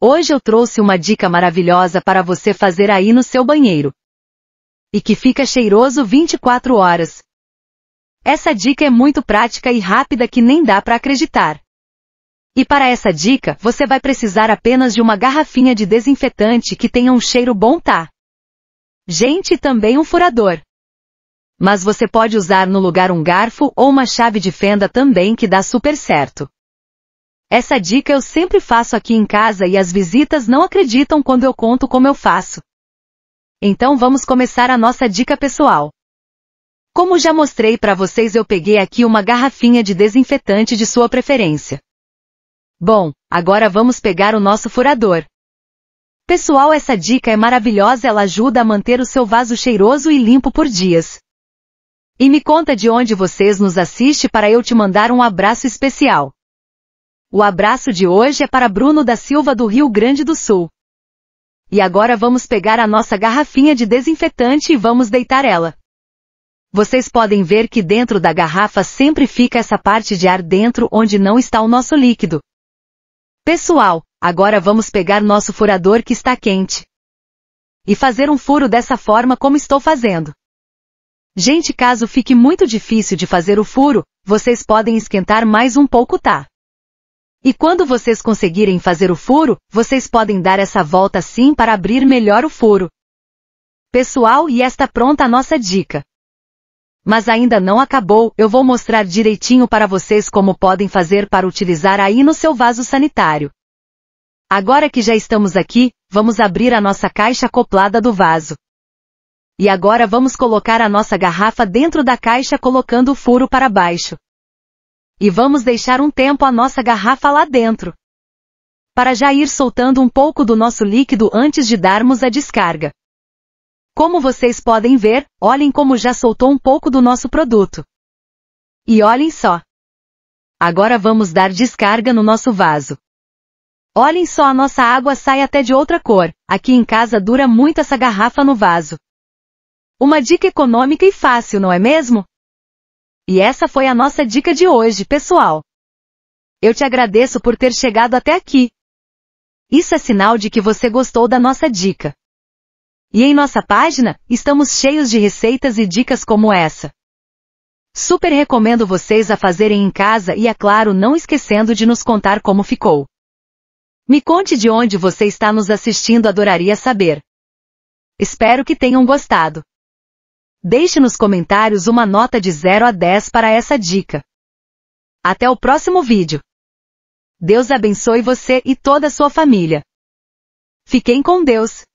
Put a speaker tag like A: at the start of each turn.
A: Hoje eu trouxe uma dica maravilhosa para você fazer aí no seu banheiro. E que fica cheiroso 24 horas. Essa dica é muito prática e rápida que nem dá para acreditar. E para essa dica, você vai precisar apenas de uma garrafinha de desinfetante que tenha um cheiro bom tá? Gente, e também um furador. Mas você pode usar no lugar um garfo ou uma chave de fenda também que dá super certo. Essa dica eu sempre faço aqui em casa e as visitas não acreditam quando eu conto como eu faço. Então vamos começar a nossa dica pessoal. Como já mostrei para vocês eu peguei aqui uma garrafinha de desinfetante de sua preferência. Bom, agora vamos pegar o nosso furador. Pessoal essa dica é maravilhosa ela ajuda a manter o seu vaso cheiroso e limpo por dias. E me conta de onde vocês nos assiste para eu te mandar um abraço especial. O abraço de hoje é para Bruno da Silva do Rio Grande do Sul. E agora vamos pegar a nossa garrafinha de desinfetante e vamos deitar ela. Vocês podem ver que dentro da garrafa sempre fica essa parte de ar dentro onde não está o nosso líquido. Pessoal, agora vamos pegar nosso furador que está quente. E fazer um furo dessa forma como estou fazendo. Gente, caso fique muito difícil de fazer o furo, vocês podem esquentar mais um pouco tá? E quando vocês conseguirem fazer o furo, vocês podem dar essa volta assim para abrir melhor o furo. Pessoal, e está é pronta a nossa dica. Mas ainda não acabou, eu vou mostrar direitinho para vocês como podem fazer para utilizar aí no seu vaso sanitário. Agora que já estamos aqui, vamos abrir a nossa caixa acoplada do vaso. E agora vamos colocar a nossa garrafa dentro da caixa colocando o furo para baixo. E vamos deixar um tempo a nossa garrafa lá dentro. Para já ir soltando um pouco do nosso líquido antes de darmos a descarga. Como vocês podem ver, olhem como já soltou um pouco do nosso produto. E olhem só. Agora vamos dar descarga no nosso vaso. Olhem só a nossa água sai até de outra cor, aqui em casa dura muito essa garrafa no vaso. Uma dica econômica e fácil, não é mesmo? E essa foi a nossa dica de hoje, pessoal. Eu te agradeço por ter chegado até aqui. Isso é sinal de que você gostou da nossa dica. E em nossa página, estamos cheios de receitas e dicas como essa. Super recomendo vocês a fazerem em casa e, é claro, não esquecendo de nos contar como ficou. Me conte de onde você está nos assistindo, adoraria saber. Espero que tenham gostado. Deixe nos comentários uma nota de 0 a 10 para essa dica. Até o próximo vídeo. Deus abençoe você e toda a sua família. Fiquem com Deus.